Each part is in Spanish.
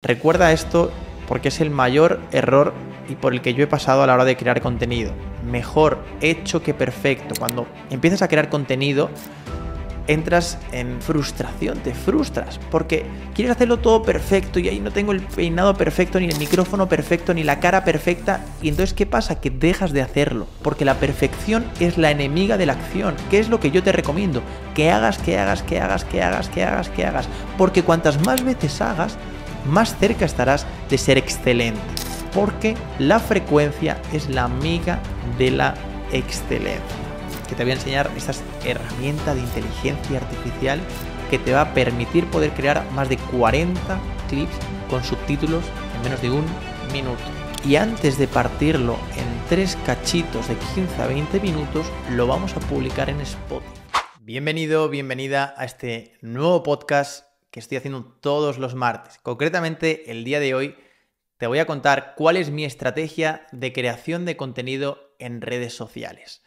Recuerda esto porque es el mayor error y por el que yo he pasado a la hora de crear contenido. Mejor hecho que perfecto. Cuando empiezas a crear contenido, entras en frustración, te frustras, porque quieres hacerlo todo perfecto y ahí no tengo el peinado perfecto, ni el micrófono perfecto, ni la cara perfecta. Y entonces, ¿qué pasa? Que dejas de hacerlo, porque la perfección es la enemiga de la acción. ¿Qué es lo que yo te recomiendo? Que hagas, que hagas, que hagas, que hagas, que hagas, que hagas. Porque cuantas más veces hagas, más cerca estarás de ser excelente, porque la frecuencia es la amiga de la excelencia. Que te voy a enseñar esta herramientas de inteligencia artificial que te va a permitir poder crear más de 40 clips con subtítulos en menos de un minuto. Y antes de partirlo en tres cachitos de 15 a 20 minutos, lo vamos a publicar en Spotify. Bienvenido, bienvenida a este nuevo podcast que estoy haciendo todos los martes. Concretamente, el día de hoy te voy a contar cuál es mi estrategia de creación de contenido en redes sociales.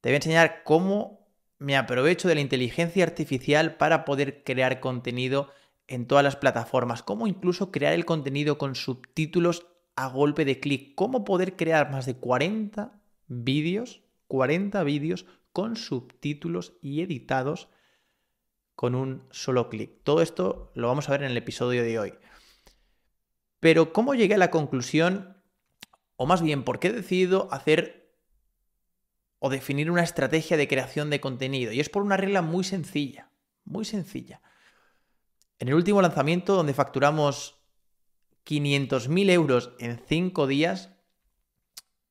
Te voy a enseñar cómo me aprovecho de la inteligencia artificial para poder crear contenido en todas las plataformas, cómo incluso crear el contenido con subtítulos a golpe de clic, cómo poder crear más de 40 vídeos, 40 vídeos con subtítulos y editados con un solo clic. Todo esto lo vamos a ver en el episodio de hoy. Pero ¿cómo llegué a la conclusión? O más bien, ¿por qué he decidido hacer o definir una estrategia de creación de contenido? Y es por una regla muy sencilla, muy sencilla. En el último lanzamiento, donde facturamos 500.000 euros en 5 días,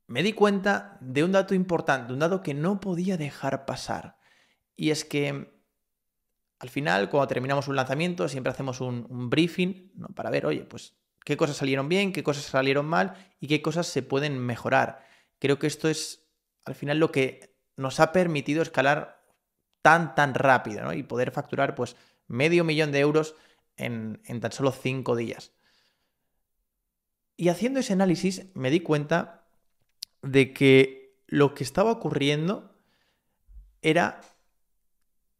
me di cuenta de un dato importante, un dato que no podía dejar pasar. Y es que al final, cuando terminamos un lanzamiento, siempre hacemos un, briefing para ver, oye, pues qué cosas salieron bien, qué cosas salieron mal y qué cosas se pueden mejorar. Creo que esto es, al final, lo que nos ha permitido escalar tan, tan rápido y poder facturar pues medio millón de euros en tan solo cinco días. Y haciendo ese análisis me di cuenta de que lo que estaba ocurriendo era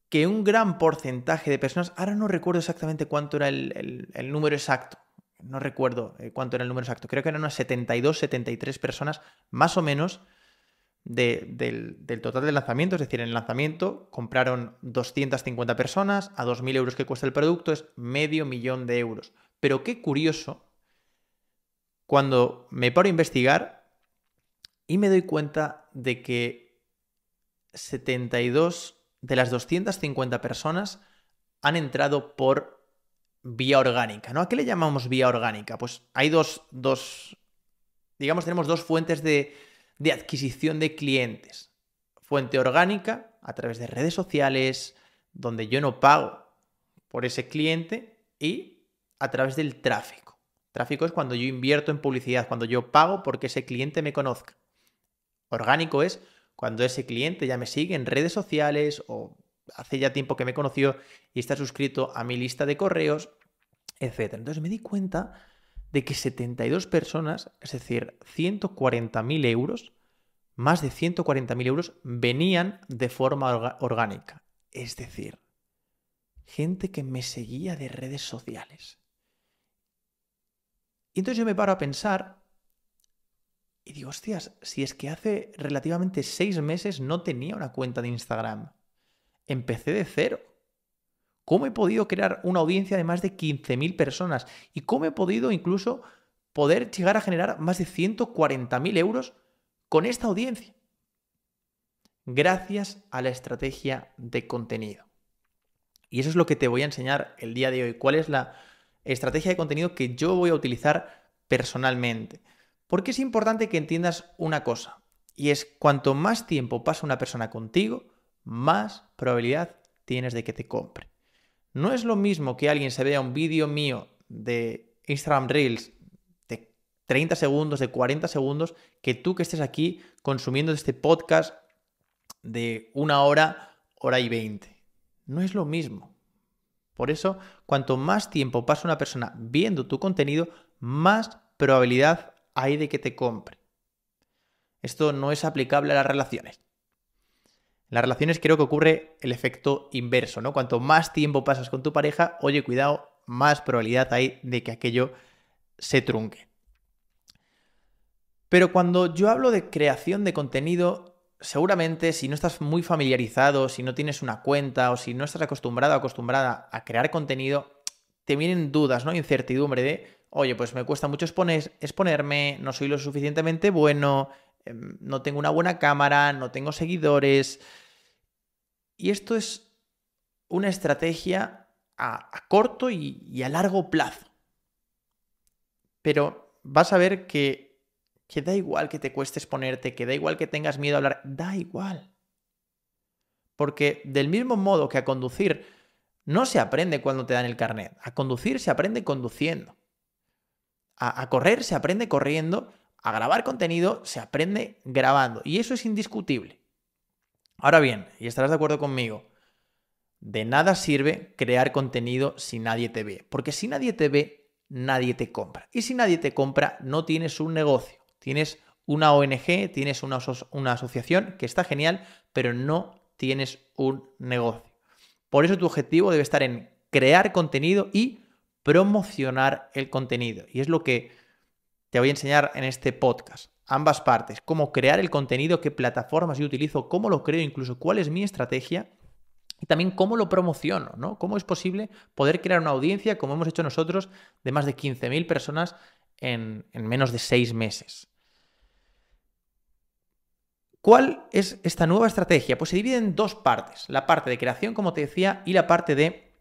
que un gran porcentaje de personas, ahora no recuerdo exactamente cuánto era el, número exacto, no recuerdo eh, cuánto era el número exacto, creo que eran unas 72, 73 personas más o menos del, total de lanzamiento, es decir, en el lanzamiento compraron 250 personas, a 2.000 euros que cuesta el producto es medio millón de euros. Pero qué curioso, cuando me paro a investigar y me doy cuenta de que 72 de las 250 personas han entrado por vía orgánica, ¿no? ¿A qué le llamamos vía orgánica? Pues hay dos, dos digamos, tenemos dos fuentes de, de adquisición de clientes. Fuente orgánica, a través de redes sociales, donde yo no pago por ese cliente, y a través del tráfico. Tráfico es cuando yo invierto en publicidad, cuando yo pago porque ese cliente me conozca. Orgánico es cuando ese cliente ya me sigue en redes sociales o hace ya tiempo que me conoció y está suscrito a mi lista de correos, etc. Entonces me di cuenta de que 72 personas, es decir, 140.000 euros, más de 140.000 euros venían de forma orgánica. Es decir, gente que me seguía de redes sociales. Y entonces yo me paro a pensar y digo, hostias, si es que hace relativamente seis meses no tenía una cuenta de Instagram. Empecé de cero. ¿Cómo he podido crear una audiencia de más de 15.000 personas? ¿Y cómo he podido incluso poder llegar a generar más de 140.000 euros con esta audiencia? Gracias a la estrategia de contenido. Y eso es lo que te voy a enseñar el día de hoy. ¿Cuál es la estrategia de contenido que yo voy a utilizar personalmente? Porque es importante que entiendas una cosa, y es cuanto más tiempo pasa una persona contigo, más probabilidad tienes de que te compre. No es lo mismo que alguien se vea un vídeo mío de Instagram Reels de 30 segundos, de 40 segundos, que tú que estés aquí consumiendo este podcast de una hora, hora y 20. No es lo mismo. Por eso, cuanto más tiempo pasa una persona viendo tu contenido, más probabilidad hay de que te compre. Esto no es aplicable a las relaciones. En las relaciones creo que ocurre el efecto inverso, ¿no? Cuanto más tiempo pasas con tu pareja, oye, cuidado, más probabilidad hay de que aquello se trunque. Pero cuando yo hablo de creación de contenido, seguramente si no estás muy familiarizado, si no tienes una cuenta o si no estás acostumbrado o acostumbrada a crear contenido, te vienen dudas, ¿no? Incertidumbre de oye, pues me cuesta mucho exponerme, no soy lo suficientemente bueno, em, no tengo una buena cámara, no tengo seguidores. Y esto es una estrategia a, corto y, a largo plazo. Pero vas a ver que, que da igual que te cueste exponerte, que da igual que tengas miedo a hablar, da igual. Porque del mismo modo que a conducir no se aprende cuando te dan el carnet, a conducir se aprende conduciendo a, correr se aprende corriendo, a grabar contenido se aprende grabando. Y eso es indiscutible. Ahora bien, y estarás de acuerdo conmigo, de nada sirve crear contenido si nadie te ve. Porque si nadie te ve, nadie te compra. Y si nadie te compra, no tienes un negocio. Tienes una ONG, tienes una, una asociación que está genial, pero no tienes un negocio. Por eso tu objetivo debe estar en crear contenido y promocionar el contenido. Y es lo que te voy a enseñar en este podcast. Ambas partes, cómo crear el contenido, qué plataformas yo utilizo, cómo lo creo, incluso cuál es mi estrategia y también cómo lo promociono, ¿no? Cómo es posible poder crear una audiencia, como hemos hecho nosotros, de más de 15.000 personas en, en menos de seis meses. ¿Cuál es esta nueva estrategia? Pues se divide en dos partes, la parte de creación, como te decía, y la parte de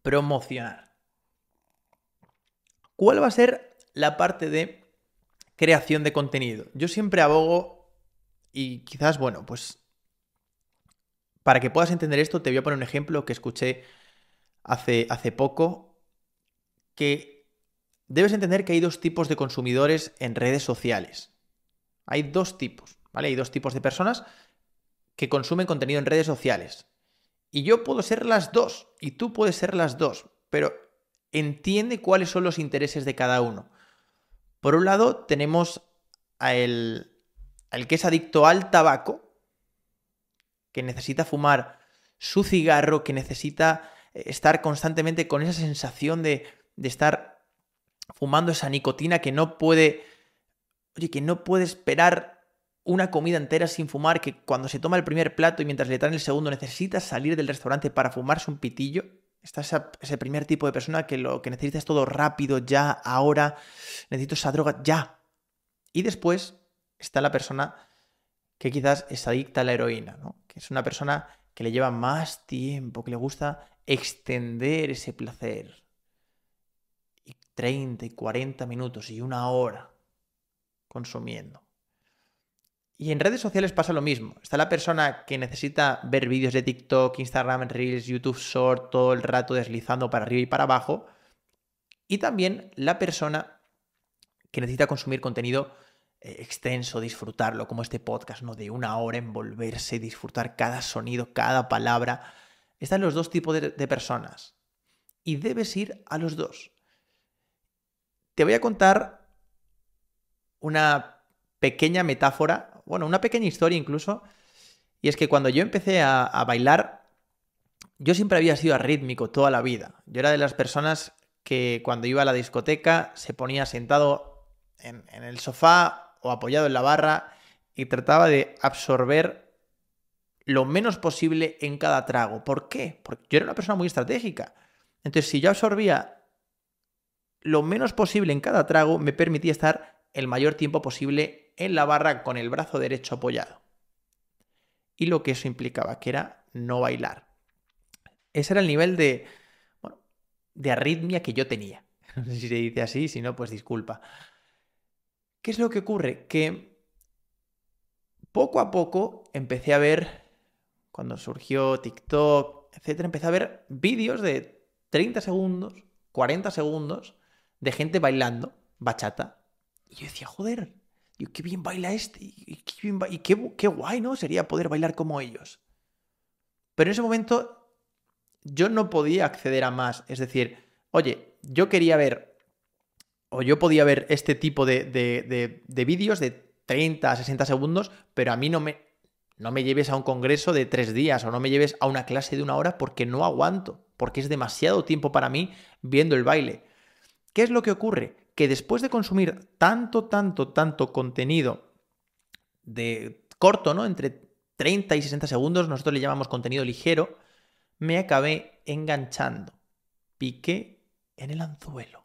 promocionar. ¿Cuál va a ser la parte de creación de contenido? Yo siempre abogo y quizás, bueno, pues para que puedas entender esto te voy a poner un ejemplo que escuché hace, hace poco, que debes entender que hay dos tipos de consumidores en redes sociales. Hay dos tipos, ¿vale? Hay dos tipos de personas que consumen contenido en redes sociales. Y yo puedo ser las dos, y tú puedes ser las dos, pero entiende cuáles son los intereses de cada uno. Por un lado, tenemos al, que es adicto al tabaco, que necesita fumar su cigarro, que necesita eh, estar constantemente con esa sensación de, estar fumando esa nicotina que no puede, oye, que no puede esperar una comida entera sin fumar, que cuando se toma el primer plato y mientras le traen el segundo necesita salir del restaurante para fumarse un pitillo. Está ese primer tipo de persona que lo que necesita es todo rápido, ya, ahora, necesito esa droga, ya. Y después está la persona que quizás es adicta a la heroína, ¿no? que es una persona que le lleva más tiempo, que le gusta extender ese placer. Y 30 y 40 minutos y una hora consumiendo. Y en redes sociales pasa lo mismo. Está la persona que necesita ver vídeos de TikTok, Instagram, Reels, YouTube Short todo el rato deslizando para arriba y para abajo. Y también la persona que necesita consumir contenido eh, extenso, disfrutarlo, como este podcast, ¿no? De una hora, envolverse, disfrutar cada sonido, cada palabra. Están los dos tipos de, personas. Y debes ir a los dos. Te voy a contar una pequeña metáfora bueno, una pequeña historia incluso. Y es que cuando yo empecé a, bailar, yo siempre había sido arrítmico toda la vida. Yo era de las personas que cuando iba a la discoteca se ponía sentado en, en el sofá o apoyado en la barra y trataba de absorber lo menos posible en cada trago. ¿Por qué? Porque yo era una persona muy estratégica. Entonces, si yo absorbía lo menos posible en cada trago, me permitía estar el mayor tiempo posible en la barra con el brazo derecho apoyado. Y lo que eso implicaba, que era no bailar. Ese era el nivel de, de arritmia que yo tenía. No sé si se dice así, si no, pues disculpa. ¿Qué es lo que ocurre? Que poco a poco empecé a ver, cuando surgió TikTok, etcétera, empecé a ver vídeos de 30 segundos, 40 segundos de gente bailando bachata y yo decía, joder, qué bien baila este, y, qué, qué, guay, ¿no? Sería poder bailar como ellos. Pero en ese momento yo no podía acceder a más. Es decir, oye, yo quería ver, o yo podía ver este tipo de, de, de, vídeos de 30, a 60 segundos, pero a mí no me, no me lleves a un congreso de tres días o no me lleves a una clase de una hora porque no aguanto, porque es demasiado tiempo para mí viendo el baile. ¿Qué es lo que ocurre? que después de consumir tanto, tanto, tanto contenido de corto, ¿no? Entre 30 y 60 segundos, nosotros le llamamos contenido ligero, me acabé enganchando. Piqué en el anzuelo.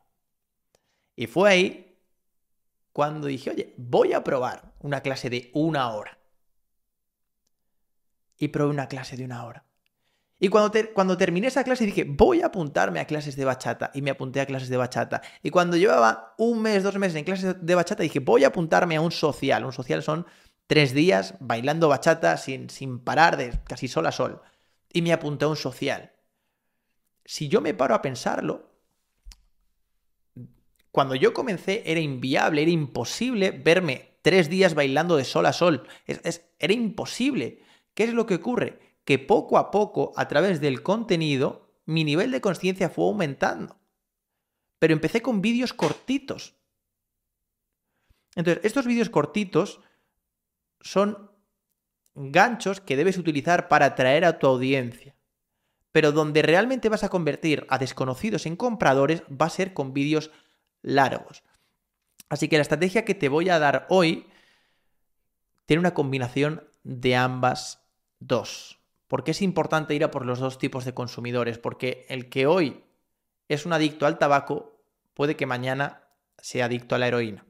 Y fue ahí cuando dije, oye, voy a probar una clase de una hora. Y probé una clase de una hora. Y cuando, cuando terminé esa clase dije, voy a apuntarme a clases de bachata. Y me apunté a clases de bachata. Y cuando llevaba un mes, dos meses en clases de bachata, dije, voy a apuntarme a un social. Un social son tres días bailando bachata sin, sin parar, de casi sol a sol. Y me apunté a un social. Si yo me paro a pensarlo, cuando yo comencé era inviable, era imposible verme tres días bailando de sol a sol. es, era imposible. ¿Qué es lo que ocurre? que poco a poco, a través del contenido, mi nivel de conciencia fue aumentando. Pero empecé con vídeos cortitos. Entonces, estos vídeos cortitos son ganchos que debes utilizar para atraer a tu audiencia. Pero donde realmente vas a convertir a desconocidos en compradores va a ser con vídeos largos. Así que la estrategia que te voy a dar hoy tiene una combinación de ambas dos. ¿Por qué es importante ir a por los dos tipos de consumidores? Porque el que hoy es un adicto al tabaco puede que mañana sea adicto a la heroína.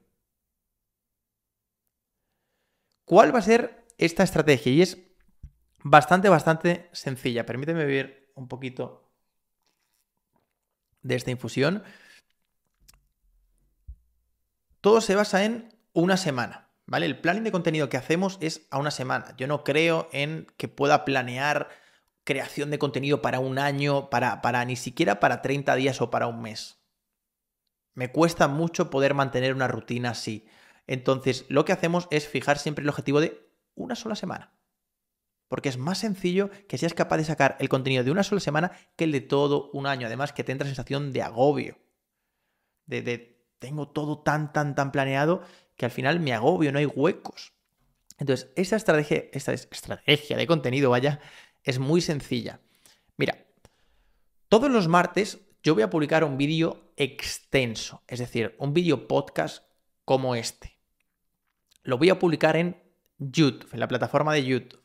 ¿Cuál va a ser esta estrategia? Y es bastante, bastante sencilla. Permíteme ver un poquito de esta infusión. Todo se basa en una semana. ¿vale? El planning de contenido que hacemos es a una semana. Yo no creo en que pueda planear creación de contenido para un año, para, para ni siquiera para 30 días o para un mes. Me cuesta mucho poder mantener una rutina así. Entonces, lo que hacemos es fijar siempre el objetivo de una sola semana. Porque es más sencillo que seas capaz de sacar el contenido de una sola semana que el de todo un año. Además, que te entra sensación de agobio. De, de tengo todo tan, tan, tan planeado que al final me agobio, no hay huecos. Entonces, esta estrategia, esta estrategia de contenido, vaya, es muy sencilla. Mira, todos los martes yo voy a publicar un vídeo extenso, es decir, un vídeo podcast como este. Lo voy a publicar en YouTube, en la plataforma de YouTube.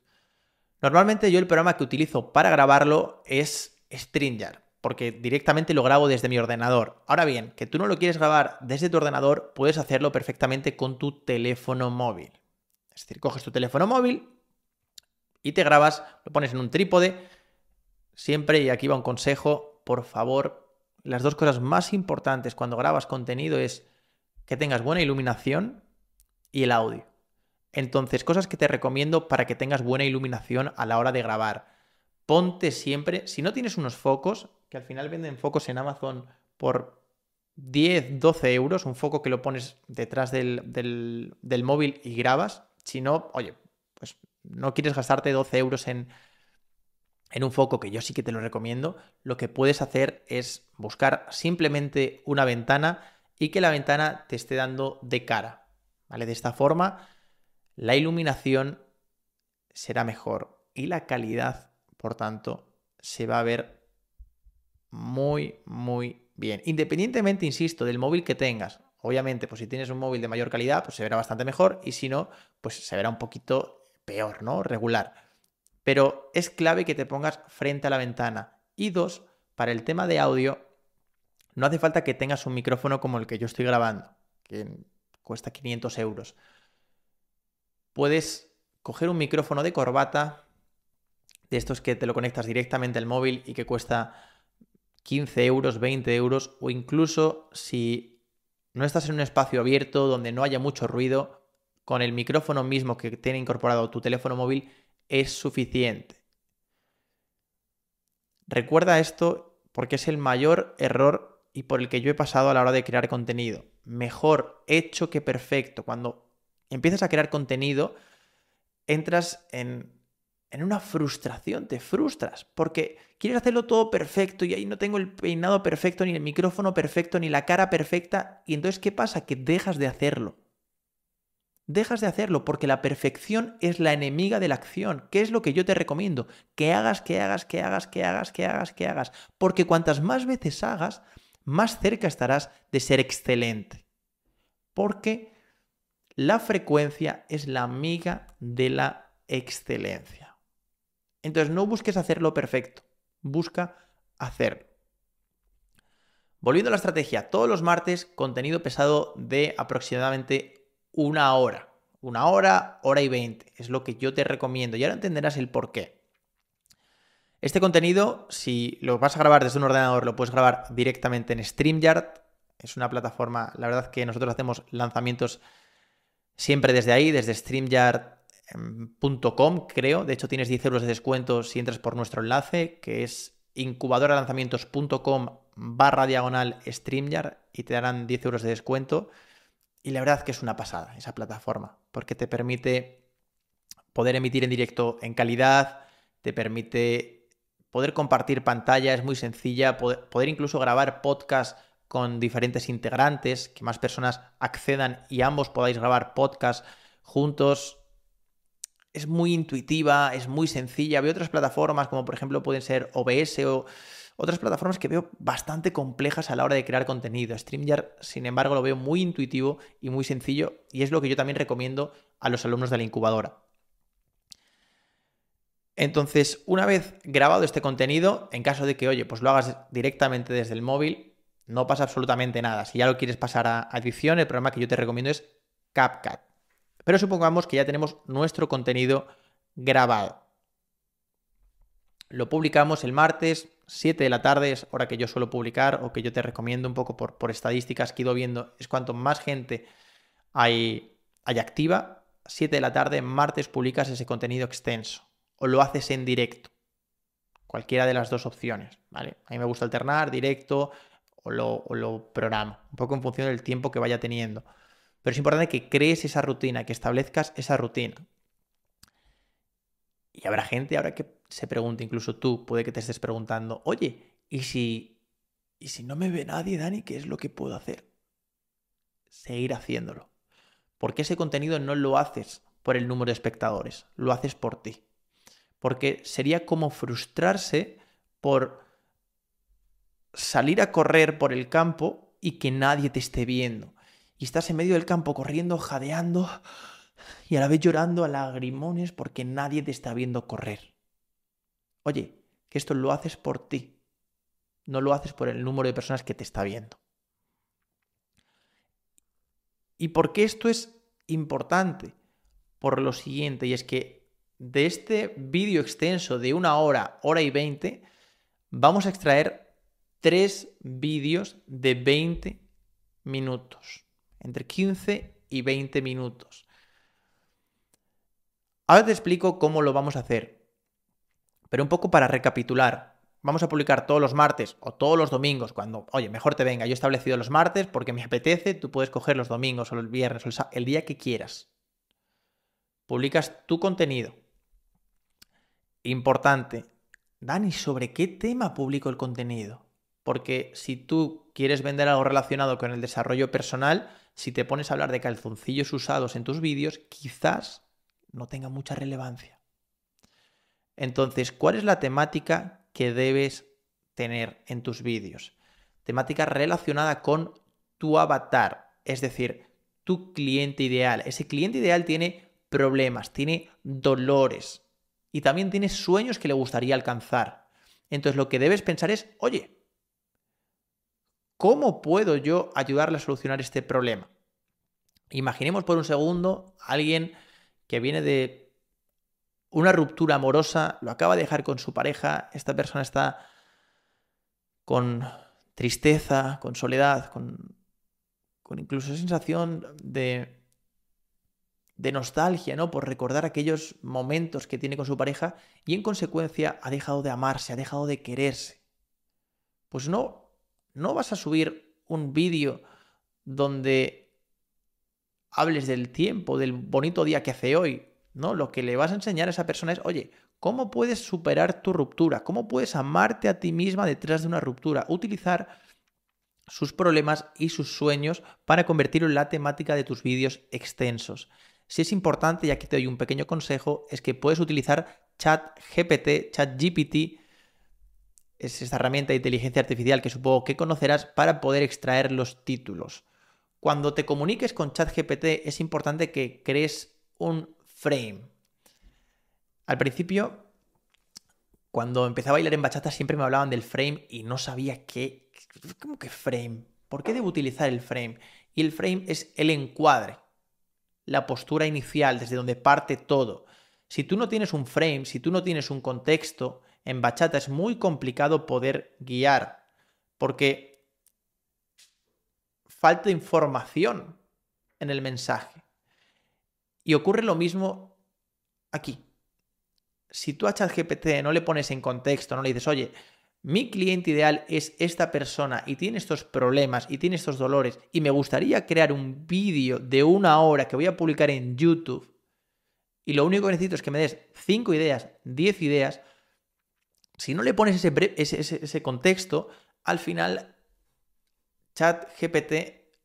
Normalmente yo el programa que utilizo para grabarlo es StreamYard porque directamente lo grabo desde mi ordenador. Ahora bien, que tú no lo quieres grabar desde tu ordenador, puedes hacerlo perfectamente con tu teléfono móvil. Es decir, coges tu teléfono móvil y te grabas, lo pones en un trípode. Siempre, y aquí va un consejo, por favor, las dos cosas más importantes cuando grabas contenido es que tengas buena iluminación y el audio. Entonces, cosas que te recomiendo para que tengas buena iluminación a la hora de grabar ponte siempre, si no tienes unos focos, que al final venden focos en Amazon por 10, 12 euros, un foco que lo pones detrás del, móvil y grabas, si no, oye, pues no quieres gastarte 12 euros en, en un foco, que yo sí que te lo recomiendo, lo que puedes hacer es buscar simplemente una ventana y que la ventana te esté dando de cara. ¿Vale? De esta forma, la iluminación será mejor y la calidad por tanto, se va a ver muy, muy bien. Independientemente, insisto, del móvil que tengas. Obviamente, pues si tienes un móvil de mayor calidad, pues se verá bastante mejor y si no, pues se verá un poquito peor, ¿no? Regular. Pero es clave que te pongas frente a la ventana. Y dos, para el tema de audio, no hace falta que tengas un micrófono como el que yo estoy grabando, que cuesta 500 euros. Puedes coger un micrófono de corbata, de estos que te lo conectas directamente al móvil y que cuesta 15 euros, 20 euros, o incluso si no estás en un espacio abierto donde no haya mucho ruido, con el micrófono mismo que tiene incorporado tu teléfono móvil es suficiente. Recuerda esto porque es el mayor error y por el que yo he pasado a la hora de crear contenido. Mejor hecho que perfecto. Cuando empiezas a crear contenido, entras en en una frustración, te frustras, porque quieres hacerlo todo perfecto y ahí no tengo el peinado perfecto, ni el micrófono perfecto, ni la cara perfecta, y entonces ¿qué pasa? Que dejas de hacerlo. Dejas de hacerlo porque la perfección es la enemiga de la acción. ¿Qué es lo que yo te recomiendo? Que hagas, que hagas, que hagas, que hagas, que hagas, que hagas. Porque cuantas más veces hagas, más cerca estarás de ser excelente. Porque la frecuencia es la amiga de la excelencia. Entonces no busques hacerlo perfecto, busca hacerlo. Volviendo a la estrategia, todos los martes contenido pesado de aproximadamente una hora. Una hora, hora y veinte. Es lo que yo te recomiendo. Y ahora entenderás el por qué. Este contenido, si lo vas a grabar desde un ordenador, lo puedes grabar directamente en StreamYard. Es una plataforma, la verdad que nosotros hacemos lanzamientos siempre desde ahí, desde StreamYard Em, com, creo. De hecho, tienes 10 euros de descuento si entras por nuestro enlace, que es incubadoralanzamientos.com barra diagonal StreamYard y te darán 10 euros de descuento. Y la verdad que es una pasada esa plataforma, porque te permite poder emitir en directo en calidad, te permite poder compartir pantalla, es muy sencilla, poder, poder incluso grabar podcast con diferentes integrantes, que más personas accedan y ambos podáis grabar podcast juntos es muy intuitiva, es muy sencilla. Veo otras plataformas, como por ejemplo pueden ser OBS o otras plataformas que veo bastante complejas a la hora de crear contenido. StreamYard, sin embargo, lo veo muy intuitivo y muy sencillo y es lo que yo también recomiendo a los alumnos de la incubadora. Entonces, una vez grabado este contenido, en caso de que, oye, pues lo hagas directamente desde el móvil, no pasa absolutamente nada. Si ya lo quieres pasar a edición, el programa que yo te recomiendo es CapCut. Pero supongamos que ya tenemos nuestro contenido grabado. Lo publicamos el martes, 7 de la tarde, es hora que yo suelo publicar o que yo te recomiendo un poco por, estadísticas que he ido viendo, es cuanto más gente hay, hay activa, 7 de la tarde, martes publicas ese contenido extenso o lo haces en directo. Cualquiera de las dos opciones, ¿vale? A mí me gusta alternar, directo o lo, o lo programo, un poco en función del tiempo que vaya teniendo. Pero es importante que crees esa rutina, que establezcas esa rutina. Y habrá gente ahora que se pregunte, incluso tú, puede que te estés preguntando, oye, ¿y si, ¿y si no me ve nadie, Dani? ¿Qué es lo que puedo hacer? Seguir haciéndolo. Porque ese contenido no lo haces por el número de espectadores, lo haces por ti. Porque sería como frustrarse por salir a correr por el campo y que nadie te esté viendo y estás en medio del campo corriendo, jadeando y a la vez llorando a lagrimones porque nadie te está viendo correr. Oye, que esto lo haces por ti, no lo haces por el número de personas que te está viendo. ¿Y por qué esto es importante? Por lo siguiente, y es que de este vídeo extenso de una hora, hora y veinte, vamos a extraer tres vídeos de 20 minutos entre 15 y 20 minutos. Ahora te explico cómo lo vamos a hacer. Pero un poco para recapitular. Vamos a publicar todos los martes o todos los domingos, cuando, oye, mejor te venga. Yo he establecido los martes porque me apetece, tú puedes coger los domingos o los viernes o el, el día que quieras. Publicas tu contenido. Importante. Dani, ¿sobre qué tema publico el contenido? Porque si tú quieres vender algo relacionado con el desarrollo personal, si te pones a hablar de calzoncillos usados en tus vídeos, quizás no tenga mucha relevancia. Entonces, ¿cuál es la temática que debes tener en tus vídeos? Temática relacionada con tu avatar, es decir, tu cliente ideal. Ese cliente ideal tiene problemas, tiene dolores y también tiene sueños que le gustaría alcanzar. Entonces lo que debes pensar es, oye, ¿Cómo puedo yo ayudarle a solucionar este problema? Imaginemos por un segundo a alguien que viene de una ruptura amorosa, lo acaba de dejar con su pareja, esta persona está con tristeza, con soledad, con, incluso sensación de, de nostalgia, ¿no? Por recordar aquellos momentos que tiene con su pareja y en consecuencia ha dejado de amarse, ha dejado de quererse. Pues no, no vas a subir un vídeo donde hables del tiempo, del bonito día que hace hoy, ¿no? Lo que le vas a enseñar a esa persona es, oye, ¿cómo puedes superar tu ruptura? ¿Cómo puedes amarte a ti misma detrás de una ruptura? Utilizar sus problemas y sus sueños para convertirlo en la temática de tus vídeos extensos. Si es importante, y aquí te doy un pequeño consejo, es que puedes utilizar chat chat ChatGPT es esta herramienta de inteligencia artificial que supongo que conocerás para poder extraer los títulos. Cuando te comuniques con ChatGPT es importante que crees un frame. Al principio, cuando empezaba a bailar en bachata siempre me hablaban del frame y no sabía qué... ¿Cómo que frame? ¿Por qué debo utilizar el frame? Y el frame es el encuadre, la postura inicial, desde donde parte todo. Si tú no tienes un frame, si tú no tienes un contexto, en bachata es muy complicado poder guiar, porque falta información en el mensaje. Y ocurre lo mismo aquí. Si tú a ChatGPT no le pones en contexto, no le dices, oye, mi cliente ideal es esta persona y tiene estos problemas y tiene estos dolores y me gustaría crear un vídeo de una hora que voy a publicar en YouTube y lo único que necesito es que me des 5 ideas, 10 ideas, si no le pones ese, contexto, al final ChatGPT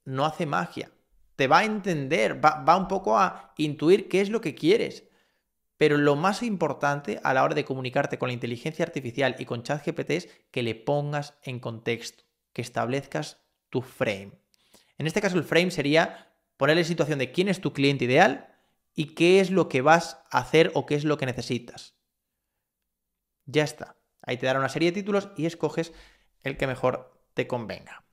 no hace magia. Te va a entender, va, va un poco a intuir qué es lo que quieres. Pero lo más importante a la hora de comunicarte con la inteligencia artificial y con ChatGPT es que le pongas en contexto, que establezcas tu frame. En este caso el frame sería ponerle situación de quién es tu cliente ideal y qué es lo que vas a hacer o qué es lo que necesitas. Ya está. Ahí te dará una serie de títulos y escoges el que mejor te convenga.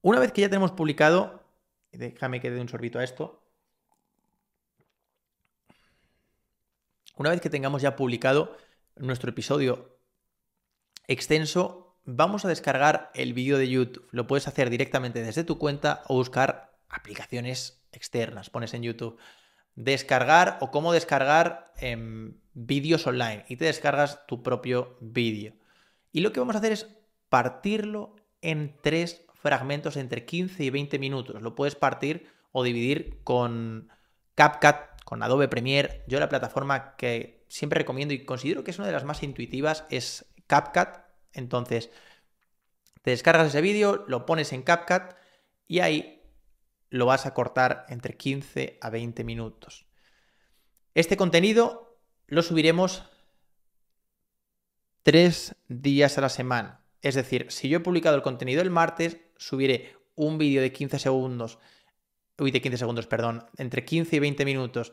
Una vez que ya tenemos publicado, déjame que dé un sorbito a esto. Una vez que tengamos ya publicado nuestro episodio extenso, vamos a descargar el vídeo de YouTube. Lo puedes hacer directamente desde tu cuenta o buscar aplicaciones externas. Pones en YouTube descargar o cómo descargar em, vídeos online y te descargas tu propio vídeo. Y lo que vamos a hacer es partirlo en tres fragmentos entre 15 y 20 minutos. Lo puedes partir o dividir con CapCut, con Adobe Premiere. Yo la plataforma que siempre recomiendo y considero que es una de las más intuitivas es CapCut. Entonces, te descargas ese vídeo, lo pones en CapCut y ahí lo vas a cortar entre 15 a 20 minutos. Este contenido lo subiremos tres días a la semana. Es decir, si yo he publicado el contenido el martes, subiré un vídeo de 15 segundos, uy, de 15 segundos, perdón, entre 15 y 20 minutos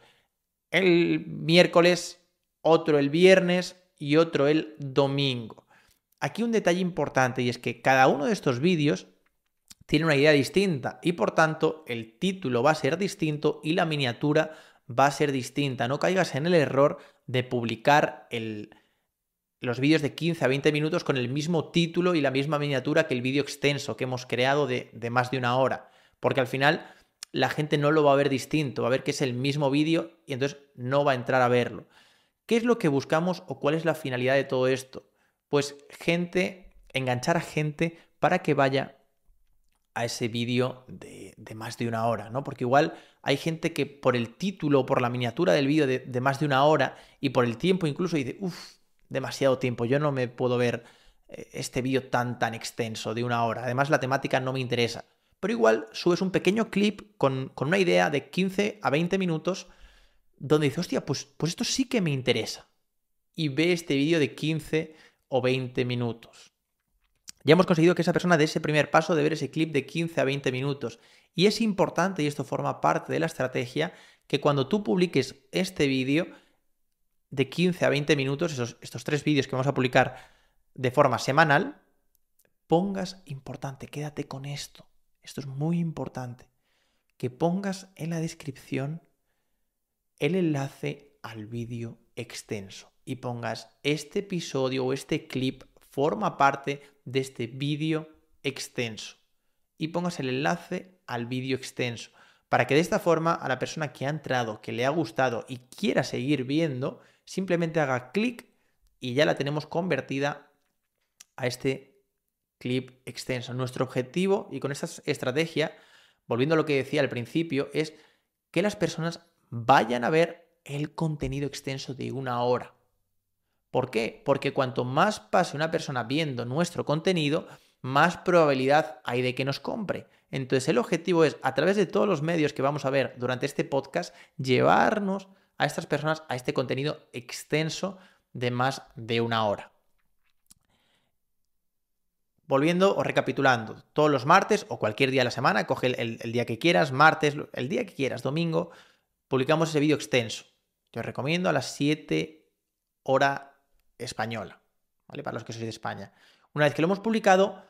el miércoles, otro el viernes y otro el domingo. Aquí un detalle importante y es que cada uno de estos vídeos tiene una idea distinta y por tanto el título va a ser distinto y la miniatura va a ser distinta. No caigas en el error de publicar el, los vídeos de 15 a 20 minutos con el mismo título y la misma miniatura que el vídeo extenso que hemos creado de, de, más de una hora. Porque al final la gente no lo va a ver distinto, va a ver que es el mismo vídeo y entonces no va a entrar a verlo. ¿Qué es lo que buscamos o cuál es la finalidad de todo esto? Pues gente, enganchar a gente para que vaya a ese vídeo de, más de una hora, ¿no? Porque igual hay gente que por el título, por la miniatura del vídeo de, más de una hora y por el tiempo incluso dice, uff, demasiado tiempo, yo no me puedo ver eh, este vídeo tan tan extenso de una hora, además la temática no me interesa. Pero igual subes un pequeño clip con, una idea de 15 a 20 minutos donde dices, hostia, pues, pues esto sí que me interesa. Y ve este vídeo de 15 o 20 minutos ya hemos conseguido que esa persona dé ese primer paso de ver ese clip de 15 a 20 minutos. Y es importante, y esto forma parte de la estrategia, que cuando tú publiques este vídeo de 15 a 20 minutos, esos, estos tres vídeos que vamos a publicar de forma semanal, pongas importante, quédate con esto. Esto es muy importante. Que pongas en la descripción el enlace al vídeo extenso y pongas este episodio o este clip forma parte de este vídeo extenso y pongas el enlace al vídeo extenso para que de esta forma a la persona que ha entrado, que le ha gustado y quiera seguir viendo, simplemente haga clic y ya la tenemos convertida a este clip extenso. Nuestro objetivo y con esta estrategia, volviendo a lo que decía al principio, es que las personas vayan a ver el contenido extenso de una hora. ¿Por qué? Porque cuanto más pase una persona viendo nuestro contenido, más probabilidad hay de que nos compre. Entonces el objetivo es, a través de todos los medios que vamos a ver durante este podcast, llevarnos a estas personas a este contenido extenso de más de una hora. Volviendo o recapitulando, todos los martes o cualquier día de la semana, coge el, día que quieras, martes, el día que quieras, domingo, publicamos ese vídeo extenso. Te recomiendo a las 7 horas española, ¿vale? Para los que sois de España. Una vez que lo hemos publicado,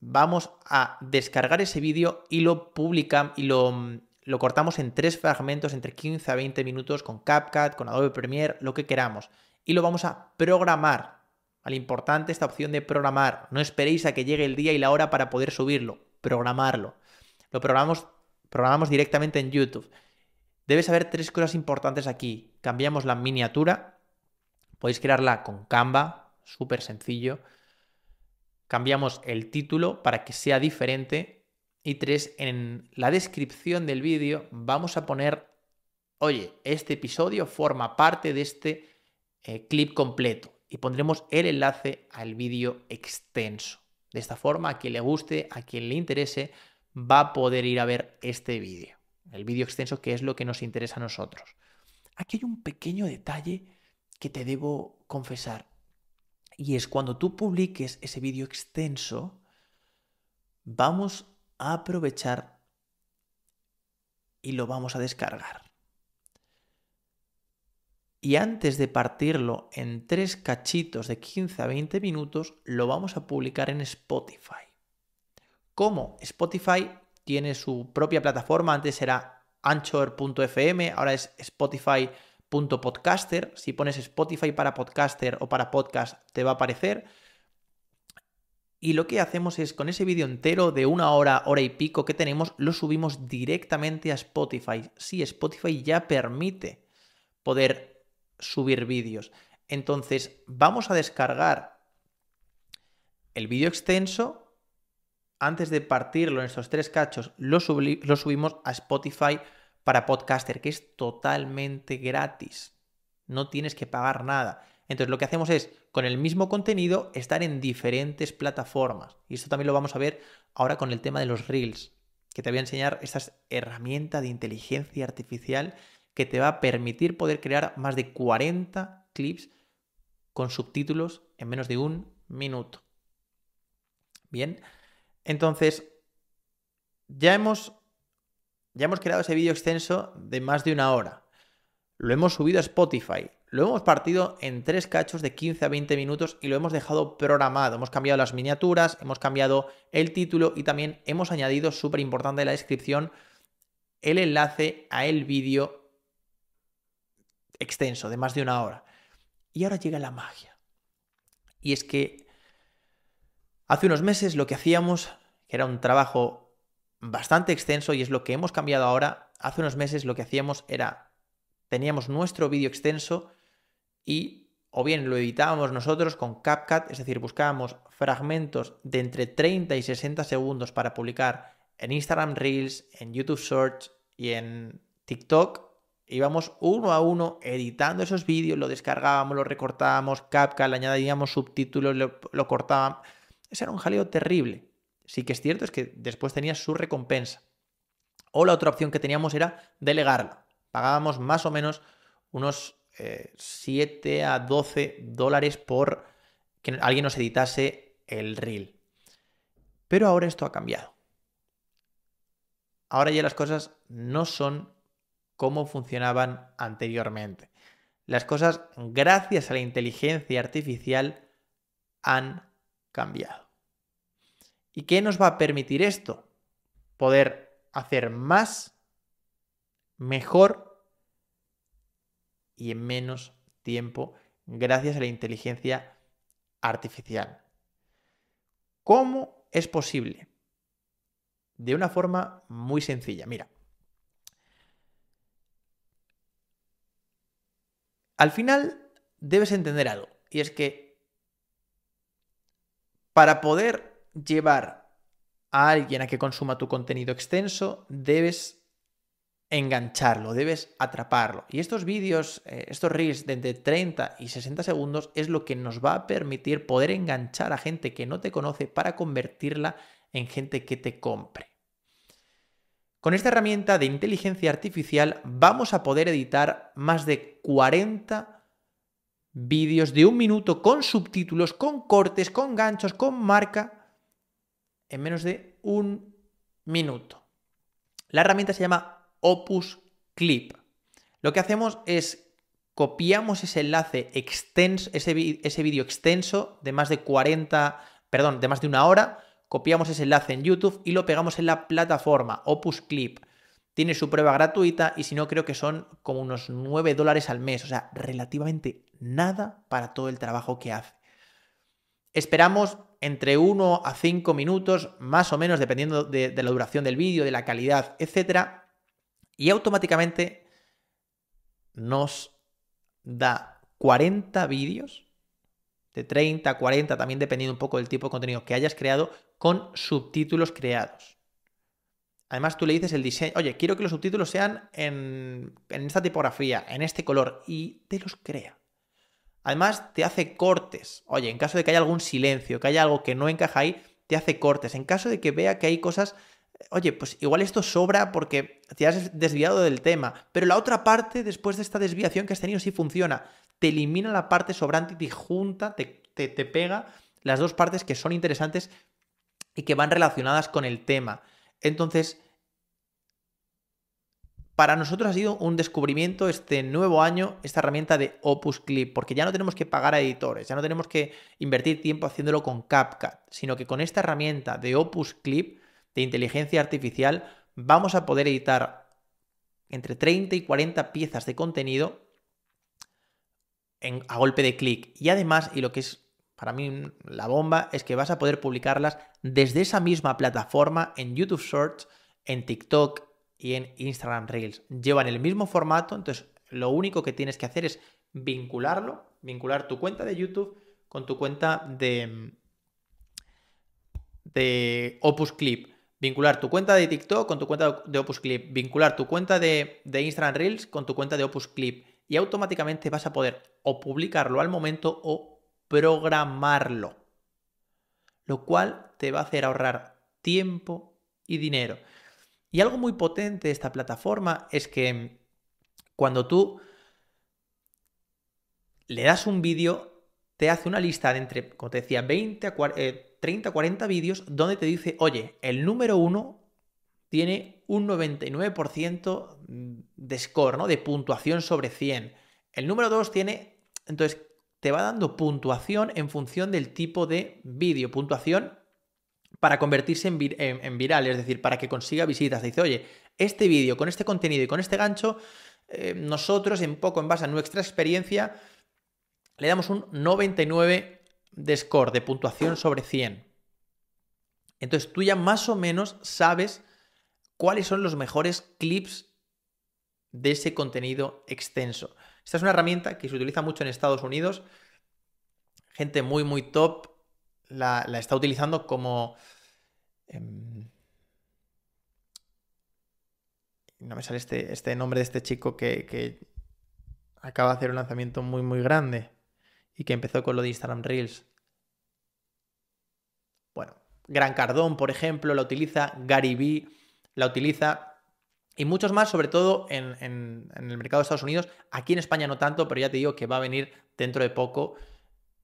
vamos a descargar ese vídeo y lo publicamos y lo, mm, lo cortamos en tres fragmentos entre 15 a 20 minutos con CapCut, con Adobe Premiere, lo que queramos. Y lo vamos a programar. Al Importante esta opción de programar. No esperéis a que llegue el día y la hora para poder subirlo. Programarlo. Lo programamos, programamos directamente en YouTube. Debes saber tres cosas importantes aquí. Cambiamos la miniatura, Podéis crearla con Canva, súper sencillo. Cambiamos el título para que sea diferente. Y tres, en la descripción del vídeo vamos a poner, oye, este episodio forma parte de este eh, clip completo. Y pondremos el enlace al vídeo extenso. De esta forma, a quien le guste, a quien le interese, va a poder ir a ver este vídeo. El vídeo extenso que es lo que nos interesa a nosotros. Aquí hay un pequeño detalle que te debo confesar. Y es cuando tú publiques ese vídeo extenso, vamos a aprovechar y lo vamos a descargar. Y antes de partirlo en tres cachitos de 15 a 20 minutos, lo vamos a publicar en Spotify. ¿Cómo? Spotify tiene su propia plataforma, antes era anchor.fm, ahora es Spotify.com .podcaster, si pones Spotify para podcaster o para podcast te va a aparecer. Y lo que hacemos es con ese vídeo entero de una hora, hora y pico que tenemos, lo subimos directamente a Spotify. Sí, Spotify ya permite poder subir vídeos. Entonces, vamos a descargar el vídeo extenso. Antes de partirlo en estos tres cachos, lo, lo subimos a Spotify para podcaster, que es totalmente gratis. No tienes que pagar nada. Entonces lo que hacemos es, con el mismo contenido, estar en diferentes plataformas. Y esto también lo vamos a ver ahora con el tema de los reels, que te voy a enseñar esta herramienta de inteligencia artificial que te va a permitir poder crear más de 40 clips con subtítulos en menos de un minuto. Bien, entonces ya hemos ya hemos creado ese vídeo extenso de más de una hora. Lo hemos subido a Spotify. Lo hemos partido en tres cachos de 15 a 20 minutos y lo hemos dejado programado. Hemos cambiado las miniaturas, hemos cambiado el título y también hemos añadido, súper importante en la descripción, el enlace a el vídeo extenso de más de una hora. Y ahora llega la magia. Y es que hace unos meses lo que hacíamos, que era un trabajo bastante extenso y es lo que hemos cambiado ahora. Hace unos meses lo que hacíamos era, teníamos nuestro vídeo extenso y o bien lo editábamos nosotros con CapCut, es decir, buscábamos fragmentos de entre 30 y 60 segundos para publicar en Instagram Reels, en YouTube Search y en TikTok. Íbamos uno a uno editando esos vídeos, lo descargábamos, lo recortábamos, CapCut, le añadíamos subtítulos, lo, cortábamos. Ese era un jaleo terrible sí que es cierto es que después tenía su recompensa. O la otra opción que teníamos era delegarla. Pagábamos más o menos unos 7 eh, a 12 dólares por que alguien nos editase el reel. Pero ahora esto ha cambiado. Ahora ya las cosas no son como funcionaban anteriormente. Las cosas, gracias a la inteligencia artificial, han cambiado. ¿Y qué nos va a permitir esto? Poder hacer más, mejor y en menos tiempo gracias a la inteligencia artificial. ¿Cómo es posible? De una forma muy sencilla. Mira, al final debes entender algo, y es que para poder llevar a alguien a que consuma tu contenido extenso, debes engancharlo, debes atraparlo. Y estos vídeos, eh, estos reels de entre 30 y 60 segundos es lo que nos va a permitir poder enganchar a gente que no te conoce para convertirla en gente que te compre. Con esta herramienta de inteligencia artificial vamos a poder editar más de 40 vídeos de un minuto con subtítulos, con cortes, con ganchos, con marca en menos de un minuto. La herramienta se llama Opus Clip. Lo que hacemos es copiamos ese enlace extenso, ese, ese vídeo extenso de más de 40, perdón, de más de una hora, copiamos ese enlace en YouTube y lo pegamos en la plataforma Opus Clip. Tiene su prueba gratuita y si no creo que son como unos 9 dólares al mes, o sea, relativamente nada para todo el trabajo que hace. Esperamos entre 1 a 5 minutos, más o menos, dependiendo de, la duración del vídeo, de la calidad, etc. Y automáticamente nos da 40 vídeos, de 30, 40, también dependiendo un poco del tipo de contenido que hayas creado, con subtítulos creados. Además, tú le dices el diseño, oye, quiero que los subtítulos sean en, en esta tipografía, en este color, y te los crea. Además, te hace cortes. Oye, en caso de que haya algún silencio, que haya algo que no encaja ahí, te hace cortes. En caso de que vea que hay cosas, eh, oye, pues igual esto sobra porque te has desviado del tema, pero la otra parte, después de esta desviación que has tenido, sí funciona. Te elimina la parte sobrante y te junta, te, te pega las dos partes que son interesantes y que van relacionadas con el tema. Entonces, para nosotros ha sido un descubrimiento este nuevo año, esta herramienta de Opus Clip, porque ya no tenemos que pagar a editores, ya no tenemos que invertir tiempo haciéndolo con CapCut, sino que con esta herramienta de Opus Clip de inteligencia artificial vamos a poder editar entre 30 y 40 piezas de contenido a golpe de clic. Y además, y lo que es para mí la bomba, es que vas a poder publicarlas desde esa misma plataforma en YouTube Search, en TikTok, y en Instagram Reels. Llevan el mismo formato, entonces lo único que tienes que hacer es vincularlo, vincular tu cuenta de YouTube con tu cuenta de, de Opus Clip, vincular tu cuenta de TikTok con tu cuenta de Opus Clip, vincular tu cuenta de, de Instagram Reels con tu cuenta de Opus Clip y automáticamente vas a poder o publicarlo al momento o programarlo, lo cual te va a hacer ahorrar tiempo y dinero. Y algo muy potente de esta plataforma es que mm, cuando tú le das un vídeo, te hace una lista de entre, como te decía, 20 a 40, 30 40 vídeos donde te dice, oye, el número uno tiene un 99% de score, ¿no? De puntuación sobre 100. El número 2 tiene, entonces, te va dando puntuación en función del tipo de vídeo, puntuación para convertirse en, viral, es decir, para que consiga visitas. Dice, oye, este vídeo con este contenido y con este gancho, eh, nosotros en poco, en base a nuestra experiencia, le damos un 99 de score, de puntuación sobre 100. Entonces tú ya más o menos sabes cuáles son los mejores clips de ese contenido extenso. Esta es una herramienta que se utiliza mucho en Estados Unidos. Gente muy, muy top la, está utilizando como... Em, no me sale este, este, nombre de este chico que, acaba de hacer un lanzamiento muy, muy grande y que empezó con lo de Instagram Reels. Bueno, Gran Cardón, por ejemplo, la utiliza, Gary Vee la utiliza y muchos más, sobre todo en, el mercado de Estados Unidos. Aquí en España no tanto, pero ya te digo que va a venir dentro de poco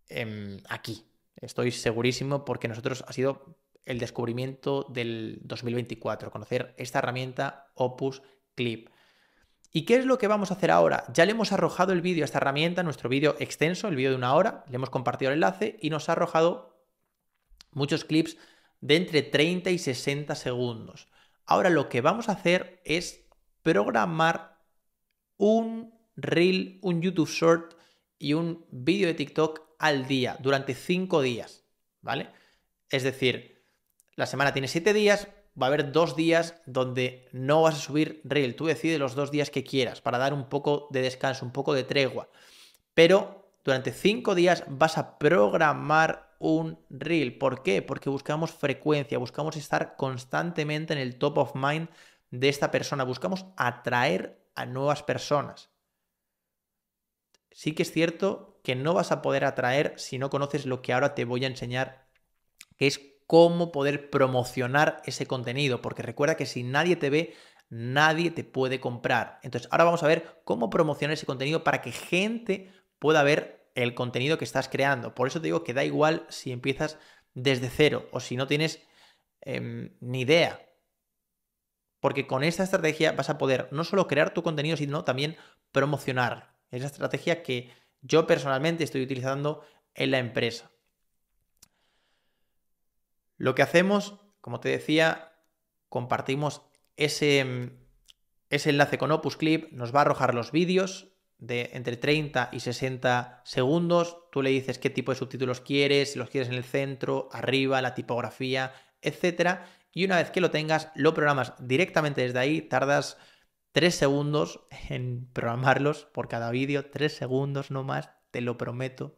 em, aquí. Estoy segurísimo porque nosotros ha sido el descubrimiento del 2024, conocer esta herramienta Opus Clip. ¿Y qué es lo que vamos a hacer ahora? Ya le hemos arrojado el vídeo a esta herramienta, nuestro vídeo extenso, el vídeo de una hora, le hemos compartido el enlace y nos ha arrojado muchos clips de entre 30 y 60 segundos. Ahora lo que vamos a hacer es programar un reel, un YouTube short y un vídeo de TikTok al día durante cinco días, ¿vale? Es decir, la semana tiene siete días, va a haber dos días donde no vas a subir reel. Tú decides los dos días que quieras para dar un poco de descanso, un poco de tregua. Pero durante cinco días vas a programar un reel. ¿Por qué? Porque buscamos frecuencia, buscamos estar constantemente en el top of mind de esta persona, buscamos atraer a nuevas personas. Sí que es cierto que no vas a poder atraer si no conoces lo que ahora te voy a enseñar, que es cómo poder promocionar ese contenido, porque recuerda que si nadie te ve, nadie te puede comprar. Entonces, ahora vamos a ver cómo promocionar ese contenido para que gente pueda ver el contenido que estás creando. Por eso te digo que da igual si empiezas desde cero o si no tienes em, ni idea. Porque con esta estrategia vas a poder no solo crear tu contenido, sino también promocionar. Es la estrategia que yo personalmente estoy utilizando en la empresa. Lo que hacemos, como te decía, compartimos ese, mm, ese enlace con Opus Clip, nos va a arrojar los vídeos de entre 30 y 60 segundos, tú le dices qué tipo de subtítulos quieres, si los quieres en el centro, arriba, la tipografía, etc. y una vez que lo tengas, lo programas directamente desde ahí, tardas Tres segundos en programarlos por cada vídeo, Tres segundos no más, te lo prometo.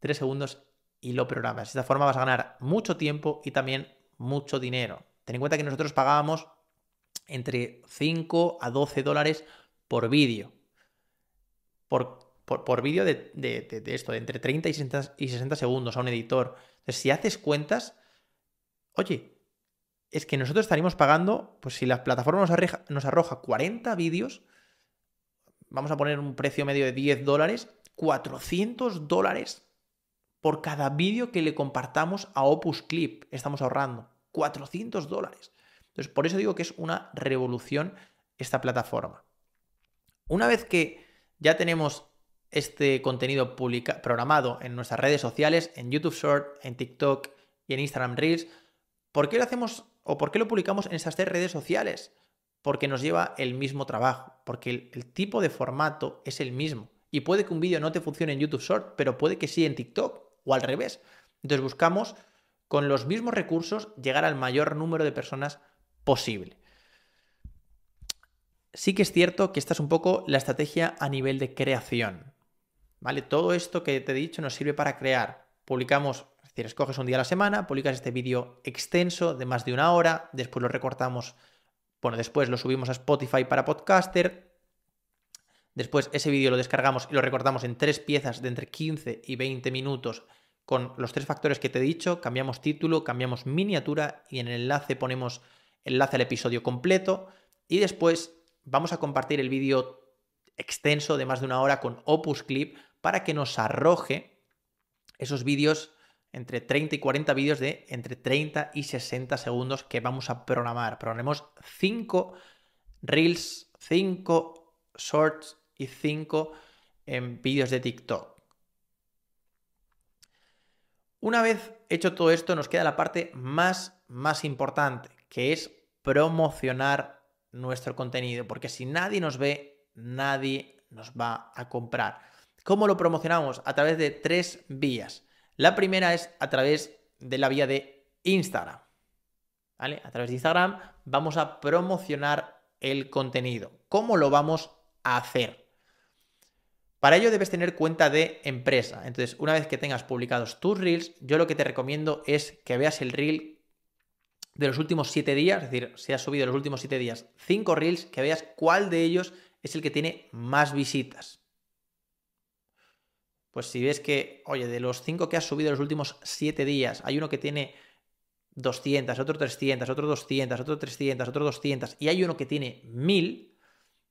Tres segundos y lo programas. De esta forma vas a ganar mucho tiempo y también mucho dinero. Ten en cuenta que nosotros pagábamos entre 5 a 12 dólares por vídeo. Por, por, vídeo de, esto, de entre 30 y 60, y 60 segundos a un editor. Entonces, si haces cuentas, oye, es que nosotros estaríamos pagando, pues si la plataforma nos arroja, 40 vídeos, vamos a poner un precio medio de 10 dólares, 400 dólares por cada vídeo que le compartamos a Opus Clip, estamos ahorrando 400 dólares. Entonces, por eso digo que es una revolución esta plataforma. Una vez que ya tenemos este contenido programado en nuestras redes sociales, en YouTube Short, en TikTok y en Instagram Reels, ¿por qué lo hacemos ¿O por qué lo publicamos en esas tres redes sociales? Porque nos lleva el mismo trabajo, porque el, tipo de formato es el mismo. Y puede que un vídeo no te funcione en YouTube Short, pero puede que sí en TikTok o al revés. Entonces buscamos con los mismos recursos llegar al mayor número de personas posible. Sí que es cierto que esta es un poco la estrategia a nivel de creación. ¿Vale? Todo esto que te he dicho nos sirve para crear. Publicamos es decir, escoges un día a la semana, publicas este vídeo extenso de más de una hora, después lo recortamos, bueno, después lo subimos a Spotify para podcaster, después ese vídeo lo descargamos y lo recortamos en tres piezas de entre 15 y 20 minutos con los tres factores que te he dicho, cambiamos título, cambiamos miniatura y en el enlace ponemos enlace al episodio completo y después vamos a compartir el vídeo extenso de más de una hora con Opus Clip para que nos arroje esos vídeos entre 30 y 40 vídeos de entre 30 y 60 segundos que vamos a programar. Programemos 5 reels, 5 shorts y 5 en em, vídeos de TikTok. Una vez hecho todo esto, nos queda la parte más, más importante, que es promocionar nuestro contenido, porque si nadie nos ve, nadie nos va a comprar. ¿Cómo lo promocionamos? A través de tres vías. La primera es a través de la vía de Instagram. ¿Vale? A través de Instagram vamos a promocionar el contenido. ¿Cómo lo vamos a hacer? Para ello debes tener cuenta de empresa. Entonces, una vez que tengas publicados tus reels, yo lo que te recomiendo es que veas el reel de los últimos 7 días, es decir, si has subido los últimos 7 días 5 reels, que veas cuál de ellos es el que tiene más visitas pues si ves que, oye, de los cinco que has subido los últimos siete días, hay uno que tiene 200, otro 300, otro 200, otro 300, otro 200, y hay uno que tiene 1000,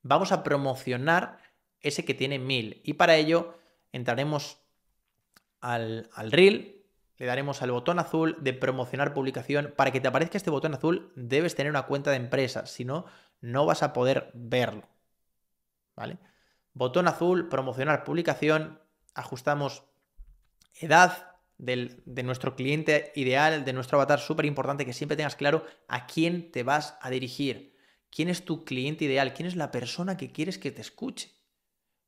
vamos a promocionar ese que tiene 1000. Y para ello entraremos al, al reel, le daremos al botón azul de promocionar publicación. Para que te aparezca este botón azul debes tener una cuenta de empresa, si no, no vas a poder verlo. ¿Vale? Botón azul, promocionar publicación, ajustamos edad de nuestro cliente ideal, de nuestro avatar, súper importante que siempre tengas claro a quién te vas a dirigir, quién es tu cliente ideal, quién es la persona que quieres que te escuche,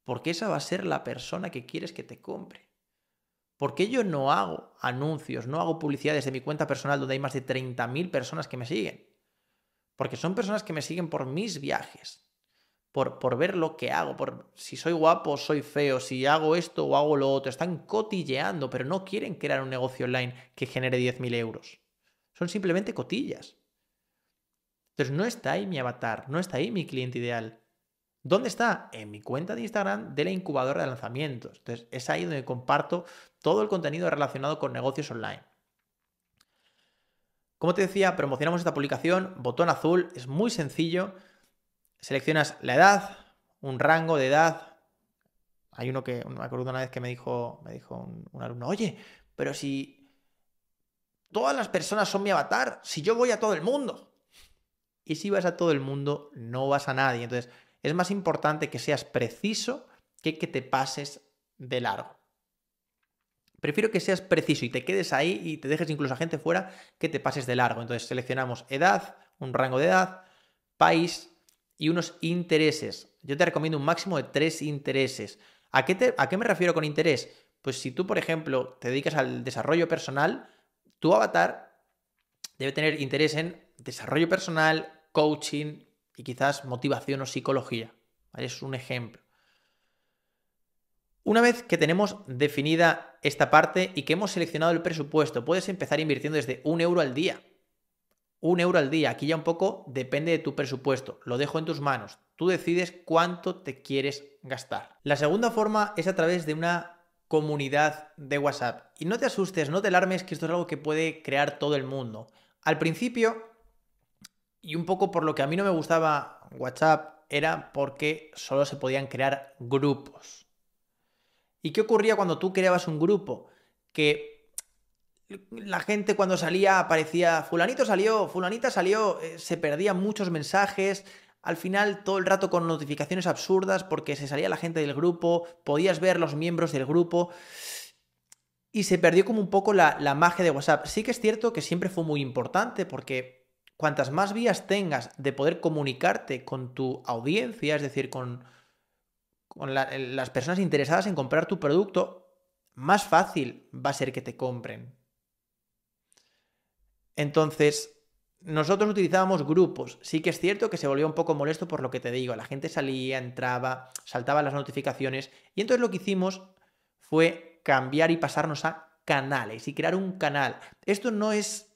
porque esa va a ser la persona que quieres que te compre. Porque yo no hago anuncios, no hago publicidad desde mi cuenta personal donde hay más de 30.000 personas que me siguen? Porque son personas que me siguen por mis viajes, por, ver lo que hago, por si soy guapo, o soy feo, si hago esto o hago lo otro. Están cotilleando, pero no quieren crear un negocio online que genere 10.000 euros. Son simplemente cotillas. Entonces no está ahí mi avatar, no está ahí mi cliente ideal. ¿Dónde está? En mi cuenta de Instagram de la incubadora de lanzamientos. Entonces es ahí donde comparto todo el contenido relacionado con negocios online. Como te decía, promocionamos esta publicación, botón azul, es muy sencillo. Seleccionas la edad, un rango de edad. Hay uno que, me acuerdo una vez que me dijo, me dijo un, un alumno, oye, pero si todas las personas son mi avatar, si yo voy a todo el mundo. Y si vas a todo el mundo, no vas a nadie. Entonces, es más importante que seas preciso que que te pases de largo. Prefiero que seas preciso y te quedes ahí y te dejes incluso a gente fuera que te pases de largo. Entonces seleccionamos edad, un rango de edad, país, y unos intereses. Yo te recomiendo un máximo de tres intereses. ¿A qué, ¿A qué me refiero con interés? Pues si tú, por ejemplo, te dedicas al desarrollo personal, tu avatar debe tener interés en desarrollo personal, coaching y quizás motivación o psicología. Es un ejemplo. Una vez que tenemos definida esta parte y que hemos seleccionado el presupuesto, puedes empezar invirtiendo desde un euro al día un euro al día. Aquí ya un poco depende de tu presupuesto. Lo dejo en tus manos. Tú decides cuánto te quieres gastar. La segunda forma es a través de una comunidad de WhatsApp. Y no te asustes, no te alarmes que esto es algo que puede crear todo el mundo. Al principio, y un poco por lo que a mí no me gustaba WhatsApp, era porque solo se podían crear grupos. ¿Y qué ocurría cuando tú creabas un grupo? Que la gente cuando salía aparecía, fulanito salió, fulanita salió, eh, se perdían muchos mensajes, al final todo el rato con notificaciones absurdas porque se salía la gente del grupo, podías ver los miembros del grupo y se perdió como un poco la, magia de WhatsApp. Sí que es cierto que siempre fue muy importante porque cuantas más vías tengas de poder comunicarte con tu audiencia, es decir, con, las personas interesadas en comprar tu producto, más fácil va a ser que te compren. Entonces, nosotros utilizábamos grupos. Sí que es cierto que se volvió un poco molesto por lo que te digo. La gente salía, entraba, saltaba las notificaciones. Y entonces lo que hicimos fue cambiar y pasarnos a canales y crear un canal. Esto no es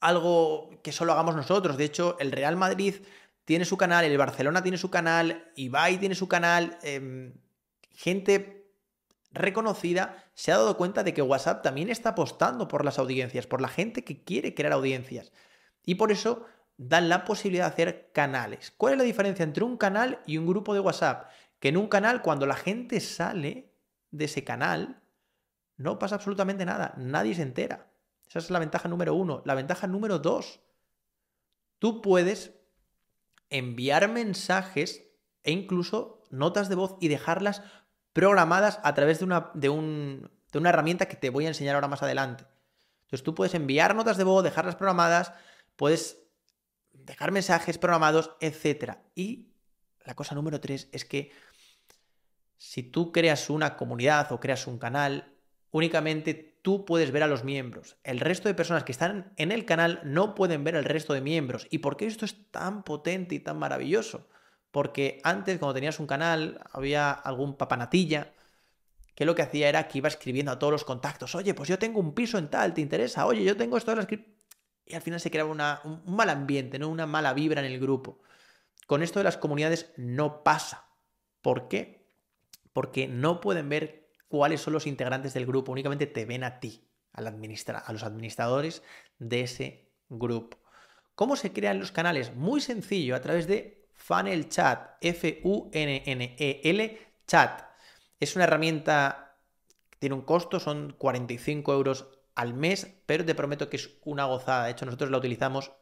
algo que solo hagamos nosotros. De hecho, el Real Madrid tiene su canal, el Barcelona tiene su canal, Ibai tiene su canal. Em, gente reconocida, se ha dado cuenta de que WhatsApp también está apostando por las audiencias, por la gente que quiere crear audiencias. Y por eso dan la posibilidad de hacer canales. ¿Cuál es la diferencia entre un canal y un grupo de WhatsApp? Que en un canal, cuando la gente sale de ese canal, no pasa absolutamente nada, nadie se entera. Esa es la ventaja número uno. La ventaja número dos, tú puedes enviar mensajes e incluso notas de voz y dejarlas programadas a través de una, de, una herramienta que te voy a enseñar ahora más adelante. Entonces tú puedes enviar notas de voz, dejarlas programadas, puedes dejar mensajes programados, etc. Y la cosa número tres es que si tú creas una comunidad o creas un canal, únicamente tú puedes ver a los miembros. El resto de personas que están en el canal no pueden ver al resto de miembros. ¿Y por qué esto es tan potente y tan maravilloso? porque antes cuando tenías un canal había algún papanatilla que lo que hacía era que iba escribiendo a todos los contactos, oye, pues yo tengo un piso en tal, ¿te interesa? Oye, yo tengo esto Y al final se creaba un mal ambiente, ¿no? una mala vibra en el grupo. Con esto de las comunidades no pasa. ¿Por qué? Porque no pueden ver cuáles son los integrantes del grupo, únicamente te ven a ti, al a los administradores de ese grupo. ¿Cómo se crean los canales? Muy sencillo, a través de Funnel Chat, F-U-N-N-E-L Chat. Es una herramienta, tiene un costo, son 45 euros al mes, pero te prometo que es una gozada. De hecho, nosotros la utilizamos,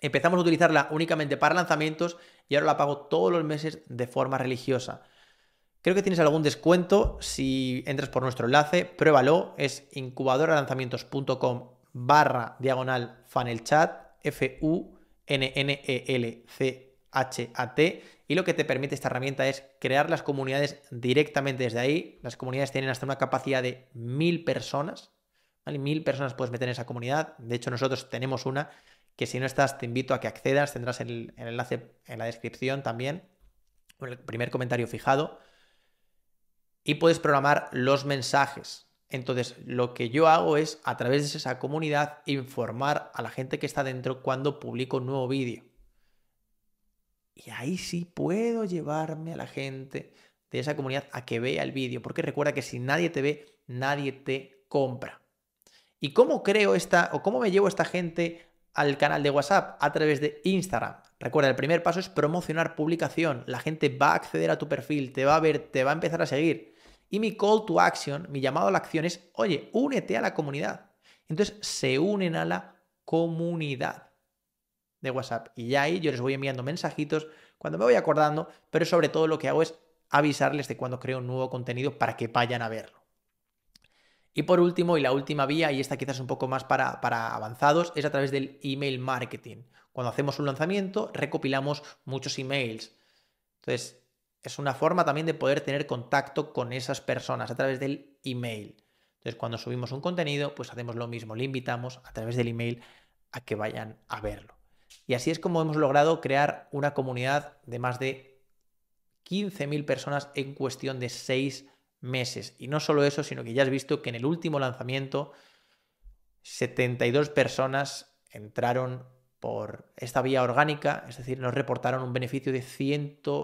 empezamos a utilizarla únicamente para lanzamientos y ahora la pago todos los meses de forma religiosa. Creo que tienes algún descuento si entras por nuestro enlace, pruébalo, es incubadoralanzamientos.com barra diagonal funnel chat, F-U-N-N-E-L-C HAT. Y lo que te permite esta herramienta es crear las comunidades directamente desde ahí. Las comunidades tienen hasta una capacidad de mil personas. Mil personas puedes meter en esa comunidad. De hecho, nosotros tenemos una que si no estás, te invito a que accedas. Tendrás el, enlace en la descripción también. El primer comentario fijado. Y puedes programar los mensajes. Entonces, lo que yo hago es, a través de esa comunidad, informar a la gente que está dentro cuando publico un nuevo vídeo. Y ahí sí puedo llevarme a la gente de esa comunidad a que vea el vídeo, porque recuerda que si nadie te ve, nadie te compra. ¿Y cómo creo esta o cómo me llevo esta gente al canal de WhatsApp? A través de Instagram. Recuerda, el primer paso es promocionar publicación. La gente va a acceder a tu perfil, te va a ver, te va a empezar a seguir. Y mi call to action, mi llamado a la acción es, oye, únete a la comunidad. Entonces se unen a la comunidad de WhatsApp. Y ya ahí yo les voy enviando mensajitos cuando me voy acordando, pero sobre todo lo que hago es avisarles de cuando creo un nuevo contenido para que vayan a verlo. Y por último, y la última vía, y esta quizás un poco más para, para avanzados, es a través del email marketing. Cuando hacemos un lanzamiento, recopilamos muchos emails. Entonces, es una forma también de poder tener contacto con esas personas a través del email. Entonces, cuando subimos un contenido, pues hacemos lo mismo, le invitamos a través del email a que vayan a verlo. Y así es como hemos logrado crear una comunidad de más de 15.000 personas en cuestión de 6 meses. Y no solo eso, sino que ya has visto que en el último lanzamiento 72 personas entraron por esta vía orgánica, es decir, nos reportaron un beneficio de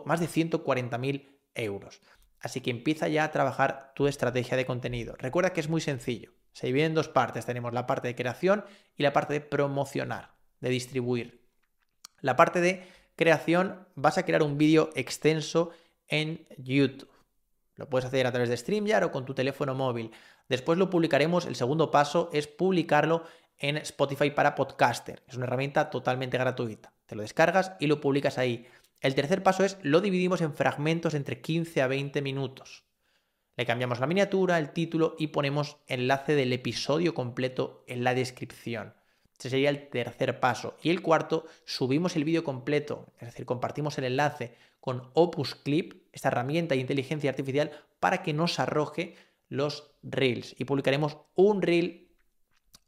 más de 140.000 euros. Así que empieza ya a trabajar tu estrategia de contenido. Recuerda que es muy sencillo. Se divide en dos partes. Tenemos la parte de creación y la parte de promocionar, de distribuir. La parte de creación, vas a crear un vídeo extenso en YouTube. Lo puedes hacer a través de StreamYard o con tu teléfono móvil. Después lo publicaremos, el segundo paso es publicarlo en Spotify para podcaster. Es una herramienta totalmente gratuita. Te lo descargas y lo publicas ahí. El tercer paso es lo dividimos en fragmentos entre 15 a 20 minutos. Le cambiamos la miniatura, el título y ponemos enlace del episodio completo en la descripción. Este sería el tercer paso. Y el cuarto, subimos el vídeo completo, es decir, compartimos el enlace con Opus Clip, esta herramienta de inteligencia artificial, para que nos arroje los reels. Y publicaremos un reel,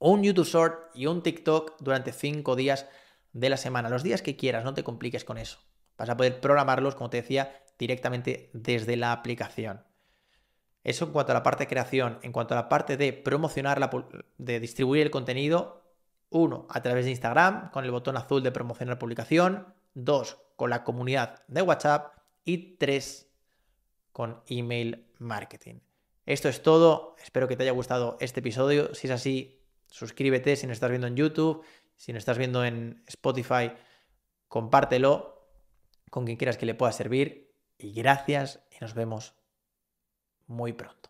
un YouTube Short y un TikTok durante cinco días de la semana. Los días que quieras, no te compliques con eso. Vas a poder programarlos, como te decía, directamente desde la aplicación. Eso en cuanto a la parte de creación. En cuanto a la parte de promocionar, la, de distribuir el contenido, uno, a través de Instagram, con el botón azul de promocionar publicación. Dos, con la comunidad de WhatsApp. Y tres, con email marketing. Esto es todo. Espero que te haya gustado este episodio. Si es así, suscríbete si no estás viendo en YouTube, si no estás viendo en Spotify, compártelo con quien quieras que le pueda servir. Y gracias y nos vemos muy pronto.